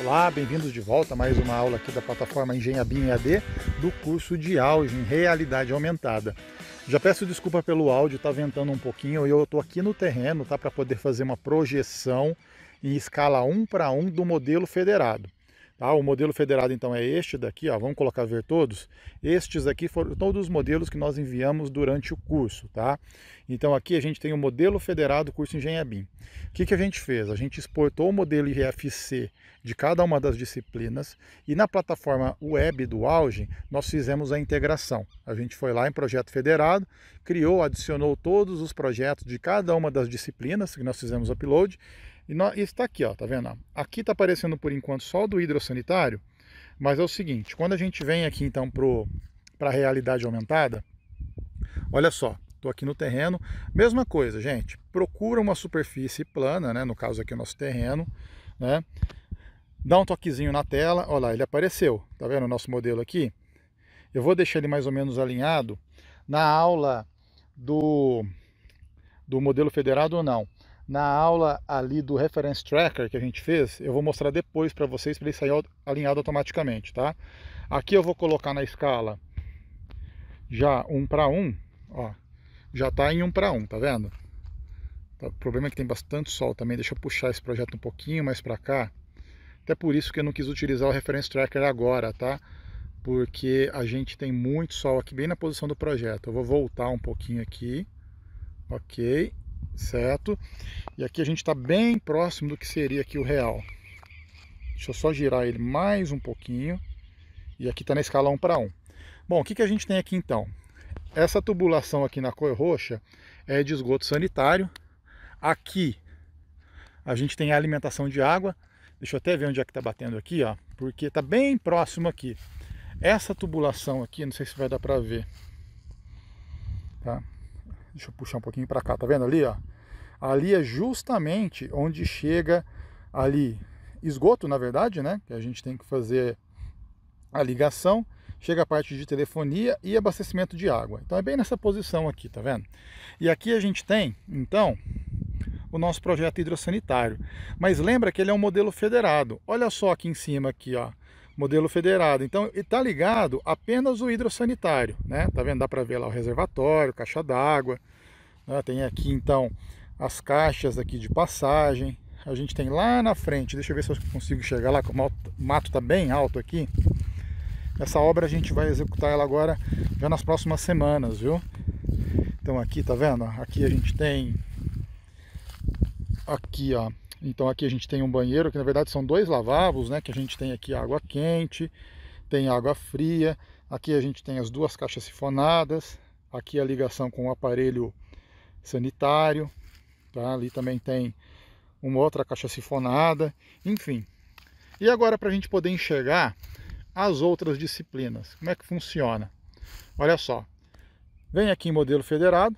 Olá, bem-vindos de volta a mais uma aula aqui da plataforma Engenhabim AD do curso de auge em realidade aumentada. Já peço desculpa pelo áudio, tá ventando um pouquinho e eu estou aqui no terreno, tá, para poder fazer uma projeção em escala 1 para 1 do modelo federado. Tá? O modelo federado então é este daqui, ó, vamos colocar ver todos. Estes aqui foram todos os modelos que nós enviamos durante o curso. Tá? Então aqui a gente tem o modelo federado curso engenharia BIM. O que, que a gente fez? A gente exportou o modelo IFC de cada uma das disciplinas e na plataforma web do Auge nós fizemos a integração. A gente foi lá em projeto federado, criou, adicionou todos os projetos de cada uma das disciplinas que nós fizemos upload e, está aqui, ó, tá vendo? Aqui está aparecendo por enquanto só o do hidrossanitário, mas é o seguinte, quando a gente vem aqui então para a realidade aumentada, olha só, estou aqui no terreno, mesma coisa, gente, procura uma superfície plana, né, no caso aqui o nosso terreno, né, dá um toquezinho na tela, olha lá, ele apareceu, tá vendo o nosso modelo aqui? Eu vou deixar ele mais ou menos alinhado na aula do, do modelo federado ou não na aula ali do Reference Tracker que a gente fez, eu vou mostrar depois para vocês para ele sair alinhado automaticamente, tá? Aqui eu vou colocar na escala já 1 um para 1, um, ó, já está em 1 um para 1, tá vendo? Tá, o problema é que tem bastante sol também, deixa eu puxar esse projeto um pouquinho mais para cá. Até por isso que eu não quis utilizar o Reference Tracker agora, tá? Porque a gente tem muito sol aqui bem na posição do projeto. Eu vou voltar um pouquinho aqui, ok? certo? E aqui a gente está bem próximo do que seria aqui o real. Deixa eu só girar ele mais um pouquinho. E aqui está na escala 1 para 1. Bom, o que, que a gente tem aqui então? Essa tubulação aqui na cor roxa é de esgoto sanitário. Aqui a gente tem a alimentação de água. Deixa eu até ver onde é que está batendo aqui, ó, porque está bem próximo aqui. Essa tubulação aqui, não sei se vai dar para ver, tá? Deixa eu puxar um pouquinho para cá, tá vendo ali, ó? Ali é justamente onde chega ali esgoto, na verdade, né? Que a gente tem que fazer a ligação, chega a parte de telefonia e abastecimento de água. Então é bem nessa posição aqui, tá vendo? E aqui a gente tem, então, o nosso projeto hidrossanitário. Mas lembra que ele é um modelo federado. Olha só aqui em cima aqui, ó modelo federado. Então, está ligado apenas o hidrossanitário, né? Tá vendo? Dá para ver lá o reservatório, caixa d'água. Né? Tem aqui, então, as caixas aqui de passagem. A gente tem lá na frente, deixa eu ver se eu consigo chegar lá, que o mato tá bem alto aqui. Essa obra a gente vai executar ela agora, já nas próximas semanas, viu? Então aqui, tá vendo? Aqui a gente tem... Aqui, ó, então aqui a gente tem um banheiro, que na verdade são dois lavabos, né? Que a gente tem aqui água quente, tem água fria. Aqui a gente tem as duas caixas sifonadas. Aqui a ligação com o aparelho sanitário. Tá? Ali também tem uma outra caixa sifonada. Enfim. E agora para a gente poder enxergar as outras disciplinas. Como é que funciona? Olha só. Vem aqui em modelo federado.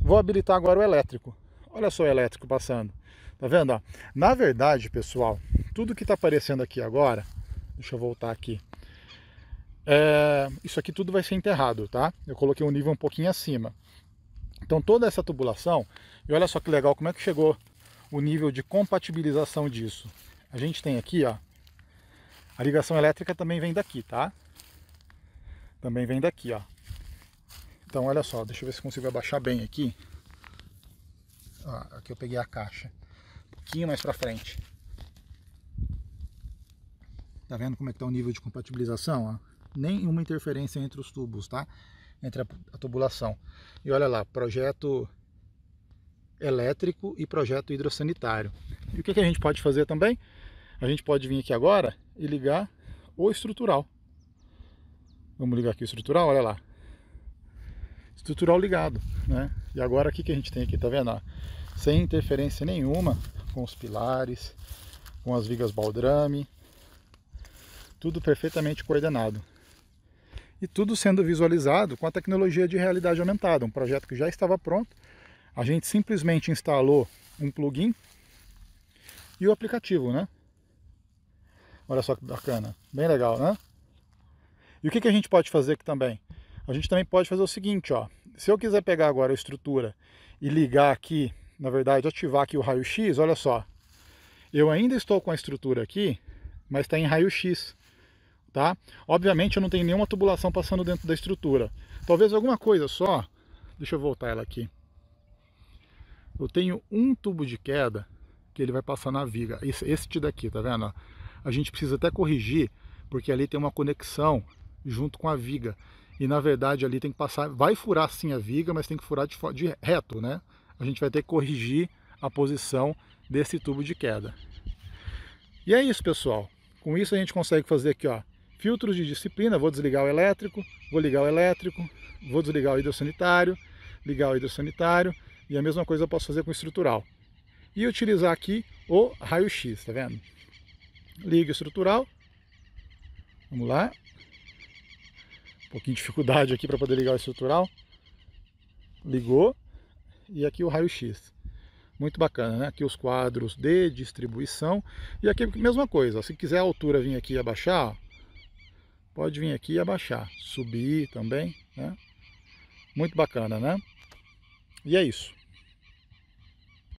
Vou habilitar agora o elétrico. Olha só o elétrico passando. Tá vendo? Ó? Na verdade, pessoal, tudo que tá aparecendo aqui agora, deixa eu voltar aqui. É, isso aqui tudo vai ser enterrado, tá? Eu coloquei um nível um pouquinho acima. Então toda essa tubulação, e olha só que legal como é que chegou o nível de compatibilização disso. A gente tem aqui, ó, a ligação elétrica também vem daqui, tá? Também vem daqui, ó. Então olha só, deixa eu ver se consigo abaixar bem aqui. Ó, aqui eu peguei a caixa pouquinho mais para frente. Tá vendo como é que tá o nível de compatibilização? Ó? Nenhuma interferência entre os tubos, tá? Entre a, a tubulação. E olha lá, projeto elétrico e projeto hidrossanitário. E o que, que a gente pode fazer também? A gente pode vir aqui agora e ligar o estrutural. Vamos ligar aqui o estrutural, olha lá. Estrutural ligado, né? E agora o que, que a gente tem aqui, tá vendo? Ó, sem interferência nenhuma, com os pilares, com as vigas baldrame, tudo perfeitamente coordenado. E tudo sendo visualizado com a tecnologia de realidade aumentada, um projeto que já estava pronto. A gente simplesmente instalou um plugin e o aplicativo, né? Olha só que bacana, bem legal, né? E o que, que a gente pode fazer aqui também? A gente também pode fazer o seguinte, ó. Se eu quiser pegar agora a estrutura e ligar aqui na verdade, ativar aqui o raio-x, olha só. Eu ainda estou com a estrutura aqui, mas está em raio-x, tá? Obviamente eu não tenho nenhuma tubulação passando dentro da estrutura. Talvez alguma coisa só, deixa eu voltar ela aqui. Eu tenho um tubo de queda que ele vai passar na viga, esse, daqui, tá vendo? A gente precisa até corrigir, porque ali tem uma conexão junto com a viga. E na verdade ali tem que passar, vai furar sim a viga, mas tem que furar de, de reto, né? a gente vai ter que corrigir a posição desse tubo de queda. E é isso, pessoal. Com isso a gente consegue fazer aqui, ó, filtros de disciplina, vou desligar o elétrico, vou ligar o elétrico, vou desligar o hidrossanitário, ligar o hidrossanitário, e a mesma coisa eu posso fazer com o estrutural. E utilizar aqui o raio-x, tá vendo? Liga o estrutural, vamos lá, um pouquinho de dificuldade aqui para poder ligar o estrutural, ligou, e aqui o raio-x. Muito bacana, né? Aqui os quadros de distribuição. E aqui mesma coisa, se quiser a altura vir aqui e abaixar, pode vir aqui e abaixar. Subir também, né? Muito bacana, né? E é isso.